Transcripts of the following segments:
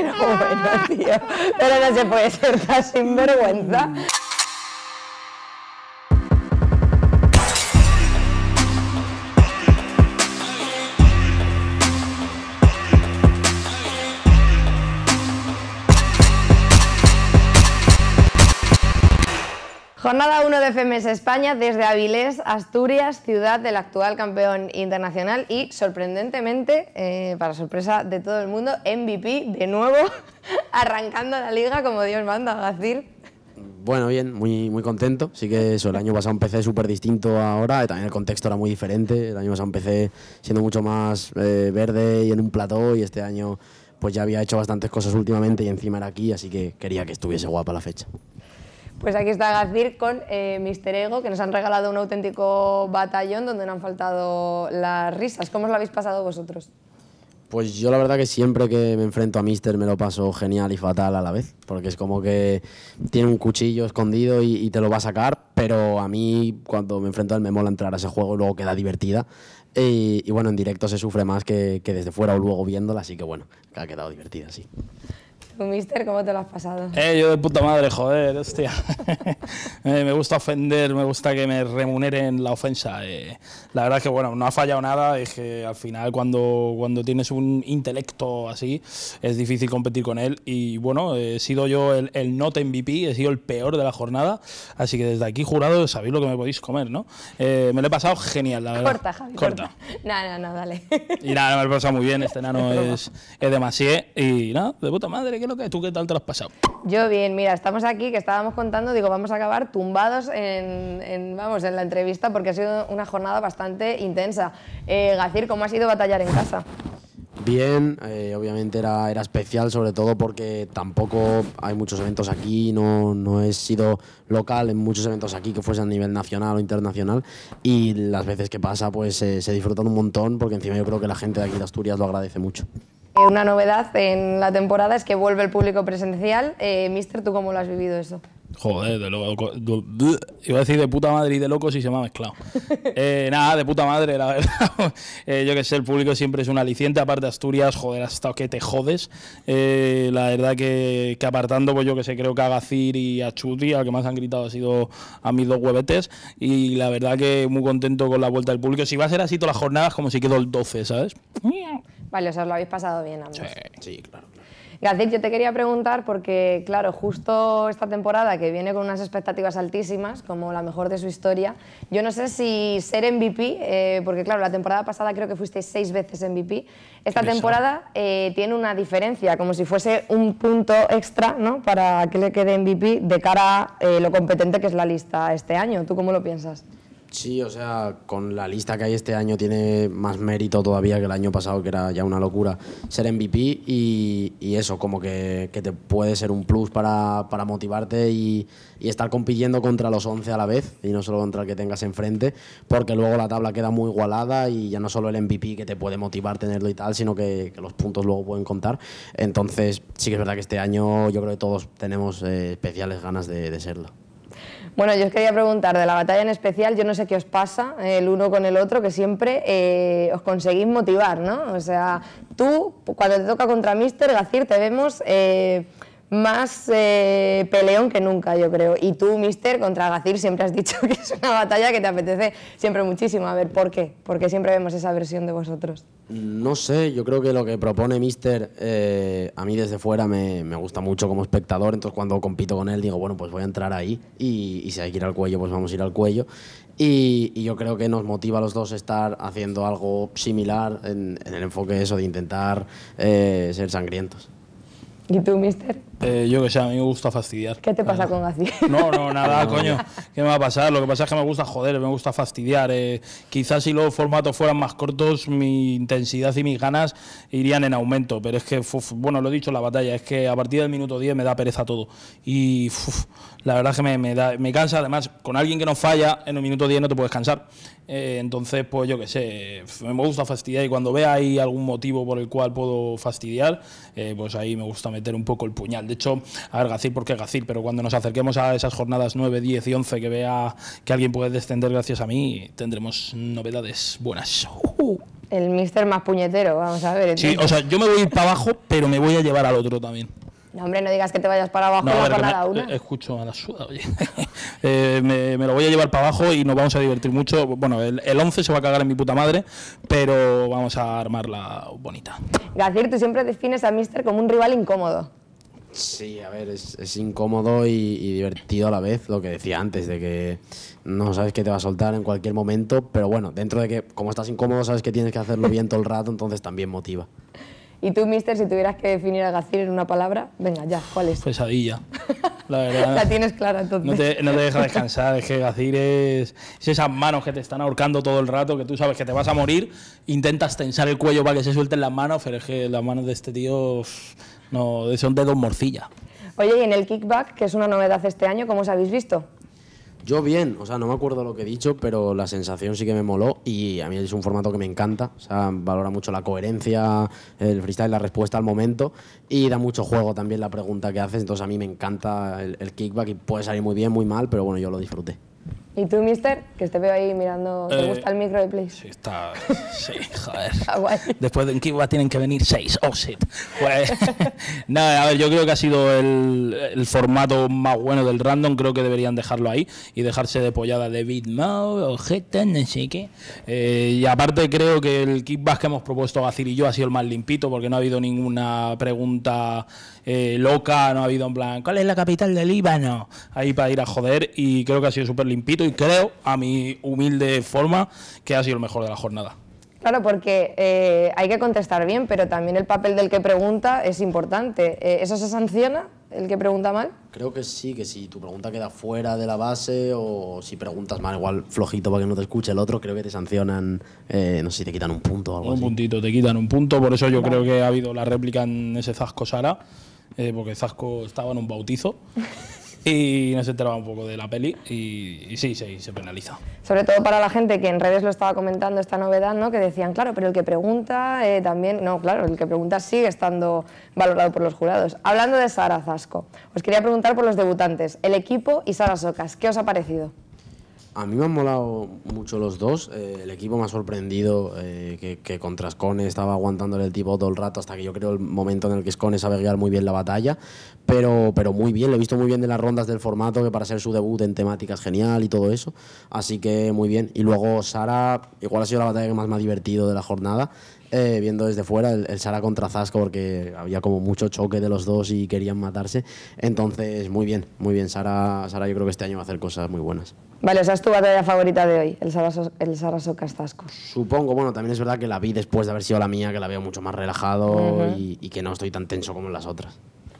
Pero bueno, tío, pero no se puede ser tan sinvergüenza. Cada uno de FMS España desde Avilés, Asturias, ciudad del actual campeón internacional y sorprendentemente, eh, para sorpresa de todo el mundo, MVP de nuevo, arrancando la liga como Dios manda, Gacir. Bueno, bien, muy, muy contento. Sí que eso, el año pasado empecé súper distinto ahora, también el contexto era muy diferente. El año pasado empecé siendo mucho más eh, verde y en un plató y este año pues ya había hecho bastantes cosas últimamente y encima era aquí, así que quería que estuviese guapa la fecha. Pues aquí está Gazir con eh, Mister Ego, que nos han regalado un auténtico batallón donde no han faltado las risas. ¿Cómo os lo habéis pasado vosotros? Pues yo la verdad que siempre que me enfrento a Mister me lo paso genial y fatal a la vez, porque es como que tiene un cuchillo escondido y, te lo va a sacar, pero a mí cuando me enfrento a él me mola entrar a ese juego y luego queda divertida. Y, bueno, en directo se sufre más que, que desde fuera o luego viéndola, así que bueno, que ha quedado divertida, sí mister, cómo te lo has pasado? Eh, yo de puta madre, joder, hostia. eh, me gusta ofender, me gusta que me remuneren la ofensa. Eh, la verdad es que, bueno, no ha fallado nada. Es que al final, cuando, cuando tienes un intelecto así, es difícil competir con él. Y bueno, eh, he sido yo el, no not MVP, he sido el peor de la jornada. Así que desde aquí, jurado, sabéis lo que me podéis comer, ¿no? Eh, me lo he pasado genial, la verdad. Corta, Javi, corta. No, no, no, dale. Y nada, me lo he pasado muy bien. Este nano es, es demasiado. Y nada, de puta madre, que ¿Tú qué tal te has pasado? Yo bien, mira, estamos aquí, que estábamos contando, digo, vamos a acabar tumbados en, vamos, en la entrevista porque ha sido una jornada bastante intensa. Eh, Gacir, ¿cómo ha sido batallar en casa? Bien, eh, obviamente era, especial, sobre todo porque tampoco hay muchos eventos aquí, no, no he sido local en muchos eventos aquí que fuese a nivel nacional o internacional y las veces que pasa pues eh, se disfrutan un montón porque encima yo creo que la gente de aquí de Asturias lo agradece mucho. Eh, una novedad en la temporada es que vuelve el público presencial. Eh, mister, ¿tú cómo lo has vivido eso? Joder, de loco. iba a decir de puta madre y de loco si se me ha mezclado. Eh, nada, de puta madre, la verdad. yo que sé, el público siempre es un aliciente. Aparte, Asturias, joder, hasta que te jodes. la verdad que, apartando, pues yo que sé, creo que a Gacir y a Chuti, al que más han gritado ha sido a mis dos huevetes. Y la verdad que muy contento con la vuelta del público. Si va a ser así todas las jornadas, como si quedó el 12, ¿sabes? Vale, o sea, os lo habéis pasado bien ambos. Sí, sí claro, yo te quería preguntar porque, claro, justo esta temporada que viene con unas expectativas altísimas, como la mejor de su historia, yo no sé si ser MVP, eh, porque claro, la temporada pasada creo que fuisteis seis veces MVP, esta temporada eh, tiene una diferencia, como si fuese un punto extra, ¿no? Para que le quede MVP de cara a eh, lo competente que es la lista este año. ¿Tú cómo lo piensas? Sí, o sea, con la lista que hay este año tiene más mérito todavía que el año pasado, que era ya una locura ser MVP y, y eso, como que, te puede ser un plus para, motivarte y, estar compitiendo contra los 11 a la vez y no solo contra el que tengas enfrente, porque luego la tabla queda muy igualada y ya no solo el MVP que te puede motivar tenerlo y tal, sino que, los puntos luego pueden contar. Entonces, sí que es verdad que este año yo creo que todos tenemos eh, especiales ganas de, de serlo. Bueno, yo os quería preguntar de la batalla en especial, yo no sé qué os pasa el uno con el otro, que siempre eh, os conseguís motivar, ¿no? O sea, tú, cuando te toca contra Mister Gacir, te vemos... Eh, más eh, peleón que nunca, yo creo. Y tú, Mister, contra Gacir siempre has dicho que es una batalla que te apetece siempre muchísimo. A ver, ¿por qué? Porque siempre vemos esa versión de vosotros. No sé, yo creo que lo que propone Mister eh, a mí desde fuera me, gusta mucho como espectador. Entonces, cuando compito con él, digo, bueno, pues voy a entrar ahí y, si hay que ir al cuello, pues vamos a ir al cuello. Y, yo creo que nos motiva a los dos estar haciendo algo similar en, el enfoque eso de intentar eh, ser sangrientos. ¿Y tú, Mister? Eh, yo que sé, a mí me gusta fastidiar. ¿Qué te pasa eh, con así? No, no, nada, coño. ¿Qué me va a pasar? Lo que pasa es que me gusta joder, me gusta fastidiar. Eh, quizás si los formatos fueran más cortos, mi intensidad y mis ganas irían en aumento. Pero es que, bueno, lo he dicho en la batalla, es que a partir del minuto 10 me da pereza todo. Y la verdad es que me, cansa. Además, con alguien que no falla, en el minuto 10 no te puedes cansar. entonces, pues yo que sé, me gusta fastidiar y cuando vea ahí algún motivo por el cual puedo fastidiar, pues ahí me gusta meter un poco el puñal de hecho, a ver, ¿por porque Gacir? pero cuando nos acerquemos a esas jornadas 9, 10 y 11 que vea que alguien puede descender gracias a mí, tendremos novedades buenas. El mister más puñetero, vamos a ver. Sí, o sea, yo me voy a ir para abajo, pero me voy a llevar al otro también. No, hombre, no digas que te vayas para abajo a la me, eh, Escucho a la suda, oye. Eh, me, lo voy a llevar para abajo y nos vamos a divertir mucho. Bueno, el, 11 se va a cagar en mi puta madre, pero vamos a armarla bonita. Gacir, tú siempre defines a Mister como un rival incómodo. Sí, a ver, es, incómodo y, divertido a la vez, lo que decía antes, de que no sabes que te va a soltar en cualquier momento, pero bueno, dentro de que como estás incómodo sabes que tienes que hacerlo bien todo el rato, entonces también motiva. Y tú, mister, si tuvieras que definir a Gacir en una palabra, venga, ya, ¿cuál es? Pesadilla. La verdad. la tienes clara entonces. No te, deja descansar, es que Gacir es, esas manos que te están ahorcando todo el rato, que tú sabes que te vas a morir, intentas tensar el cuello para que se suelten las manos, pero es que las manos de este tío no, son dedos morcilla. Oye, y en el kickback, que es una novedad este año, ¿cómo os habéis visto? Yo bien, o sea, no me acuerdo lo que he dicho, pero la sensación sí que me moló y a mí es un formato que me encanta, o sea, valora mucho la coherencia, el freestyle, la respuesta al momento y da mucho juego también la pregunta que haces, entonces a mí me encanta el, el kickback y puede salir muy bien, muy mal, pero bueno, yo lo disfruté. ¿Y tú, mister? Que te veo ahí mirando. ¿Te eh, gusta el micro de Play? Sí, está. Sí, joder. Ah, Después de un Kiwa tienen que venir seis. Oh shit. Pues. a ver, yo creo que ha sido el, formato más bueno del random. Creo que deberían dejarlo ahí y dejarse de pollada de Bitmau, objeto, no sé qué. Eh, y aparte, creo que el kickback que hemos propuesto Gacir y yo ha sido el más limpito porque no ha habido ninguna pregunta eh, loca, no ha habido en plan, ¿cuál es la capital del Líbano? Ahí para ir a joder y creo que ha sido súper limpito y creo, a mi humilde forma, que ha sido el mejor de la jornada. Claro, porque eh, hay que contestar bien, pero también el papel del que pregunta es importante. Eh, ¿Eso se sanciona, el que pregunta mal? Creo que sí, que si tu pregunta queda fuera de la base o si preguntas mal, igual flojito para que no te escuche el otro, creo que te sancionan, eh, no sé si te quitan un punto o algo un así. Un puntito, te quitan un punto, por eso yo creo que ha habido la réplica en ese Zasco Sara, porque Zasco estaba en un bautizo. y nos enteraba un poco de la peli y, sí, se penaliza. Sobre todo para la gente que en redes lo estaba comentando esta novedad, ¿no? que decían, claro, pero el que pregunta eh, también, no, claro, el que pregunta sigue estando valorado por los jurados. Hablando de Sara Zasco, os quería preguntar por los debutantes, el equipo y Sara Socas, ¿qué os ha parecido? A mí me han molado mucho los dos. Eh, el equipo me ha sorprendido eh, que, contra Scone estaba aguantándole el tipo todo el rato hasta que yo creo el momento en el que Scone sabe guiar muy bien la batalla. Pero, pero muy bien, lo he visto muy bien de las rondas del formato, que para ser su debut en temáticas genial y todo eso. Así que muy bien. Y luego Sara, igual ha sido la batalla que más me ha divertido de la jornada. Eh, viendo desde fuera el, Sara contra Zasco porque había como mucho choque de los dos y querían matarse. Entonces, muy bien, muy bien. Sara, Sara yo creo que este año va a hacer cosas muy buenas. Vale, o es tu batalla favorita de hoy, el Saraso, el Castasco. Supongo, bueno, también es verdad que la vi después de haber sido la mía, que la veo mucho más relajado y, que no estoy tan tenso como las otras.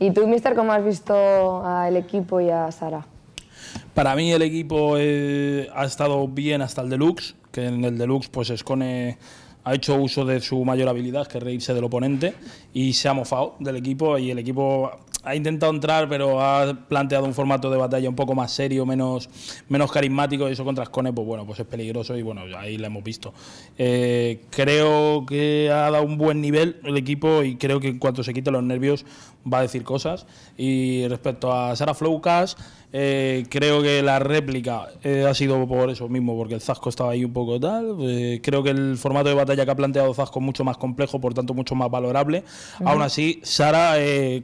¿Y tú, Mister, cómo has visto al equipo y a Sara? Para mí el equipo eh, ha estado bien hasta el deluxe, que en el deluxe pues Escone eh, ha hecho uso de su mayor habilidad, que es reírse del oponente, y se ha mofado del equipo. Y el equipo ha intentado entrar, pero ha planteado un formato de batalla un poco más serio, menos, menos carismático. Y eso contra Scone, pues bueno, pues es peligroso. Y bueno, ahí lo hemos visto. Eh, creo que ha dado un buen nivel el equipo. Y creo que en cuanto se quite los nervios, va a decir cosas. Y respecto a Sara Floucas eh, creo que la réplica eh, ha sido por eso mismo, porque el Zasco estaba ahí un poco tal. Eh, creo que el formato de batalla que ha planteado Zasco es mucho más complejo, por tanto, mucho más valorable. Aún así, Sara,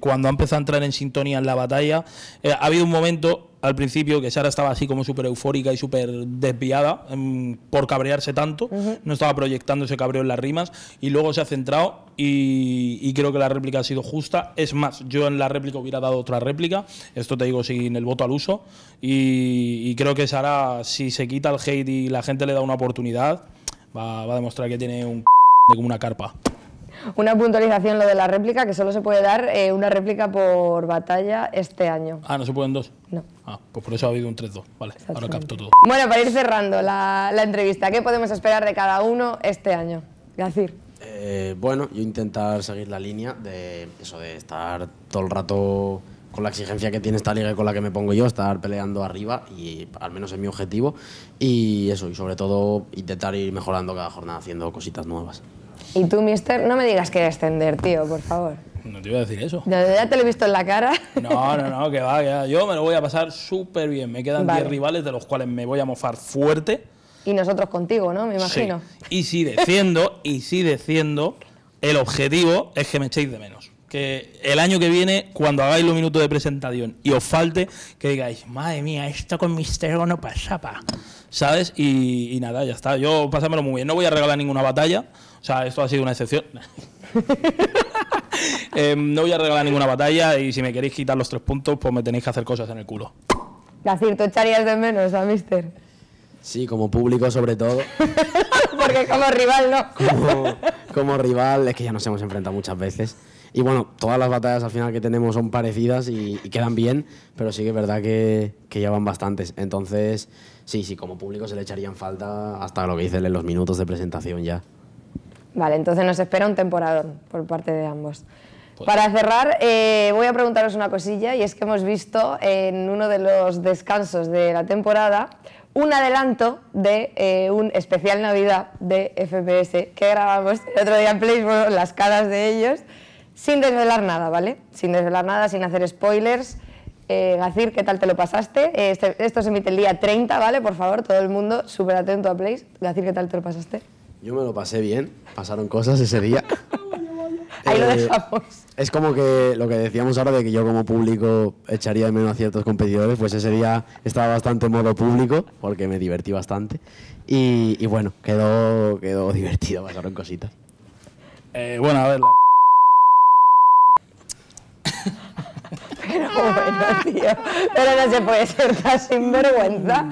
cuando ha empezado a entrar en sintonía en la batalla, ha habido un momento al principio, que Sara estaba así como súper eufórica y súper desviada em, por cabrearse tanto, no estaba proyectando ese cabreo en las rimas y luego se ha centrado y, creo que la réplica ha sido justa. Es más, yo en la réplica hubiera dado otra réplica, esto te digo sin el voto al uso y, creo que Sara, si se quita el hate y la gente le da una oportunidad, va, va a demostrar que tiene un de como una carpa. Una puntualización lo de la réplica, que solo se puede dar eh, una réplica por batalla este año. Ah, ¿no se pueden dos? No. Ah, pues por eso ha habido un 3-2. Vale, ahora capto todo. Bueno, para ir cerrando la, entrevista, ¿qué podemos esperar de cada uno este año? Gacir. Eh, bueno, yo intentar seguir la línea de eso de estar todo el rato con la exigencia que tiene esta liga y con la que me pongo yo, estar peleando arriba y al menos es mi objetivo y eso, y sobre todo intentar ir mejorando cada jornada haciendo cositas nuevas. Y tú, mister, no me digas que descender, tío, por favor. No te iba a decir eso. Ya, te lo he visto en la cara. No, no, no, que va, que va. Yo me lo voy a pasar súper bien. Me quedan 10 rivales de los cuales me voy a mofar fuerte. Y nosotros contigo, ¿no? Me imagino. Y si desciendo, y si desciendo, el objetivo es que me echéis de menos que el año que viene, cuando hagáis los minutos de presentación y os falte, que digáis, madre mía, esto con misterio no pasaba, ¿sabes? Y, nada, ya está. Yo pásamelo muy bien. No voy a regalar ninguna batalla. O sea, esto ha sido una excepción. Em, no voy a regalar ninguna batalla y si me queréis quitar los tres puntos, pues me tenéis que hacer cosas en el culo. Decir, tú echarías de menos a Mister. Sí, como público sobre todo. Porque como rival no. como rival es que ya nos hemos enfrentado muchas veces. Y bueno, todas las batallas al final que tenemos son parecidas y, quedan bien, pero sí que es verdad que, que llevan bastantes. Entonces, sí, sí, como público se le echarían falta hasta lo que dicen en los minutos de presentación ya. Vale, entonces nos espera un temporadón por parte de ambos. Pues- Para cerrar, eh, voy a preguntaros una cosilla y es que hemos visto en uno de los descansos de la temporada un adelanto de eh, un especial Navidad de FPS que grabamos el otro día en Playboy, las caras de ellos sin desvelar nada, ¿vale? Sin desvelar nada, sin hacer spoilers. Eh, Gacir, ¿qué tal te lo pasaste? Eh, este, esto se emite el día 30, ¿vale? Por favor, todo el mundo súper atento a Place. Gacir, ¿qué tal te lo pasaste? Yo me lo pasé bien, pasaron cosas ese día. Ahí lo eh, dejamos. Es como que lo que decíamos ahora de que yo como público echaría de menos a ciertos competidores, pues ese día estaba bastante en modo público, porque me divertí bastante. Y, bueno, quedó, quedó divertido, pasaron cositas. Eh, bueno, a ver, Pero bueno, ah. tío, pero no se puede ser tan sinvergüenza.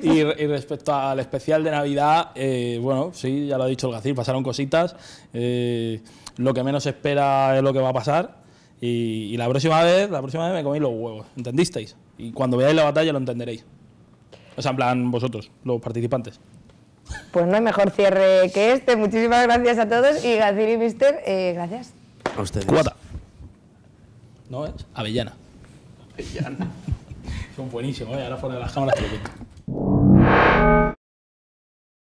Y, y respecto al especial de Navidad, eh, bueno, sí, ya lo ha dicho el Gacir, pasaron cositas. Eh, lo que menos espera es lo que va a pasar. Y, la próxima vez, la próxima vez me coméis los huevos, ¿entendisteis? Y cuando veáis la batalla lo entenderéis. O sea, en plan vosotros, los participantes. Pues no hay mejor cierre que este. Muchísimas gracias a todos y Gacir y Mister, eh, gracias. A ustedes. ¿no es? Avellana. Avellana. Son buenísimos, ¿eh? ahora fuera de las cámaras que lo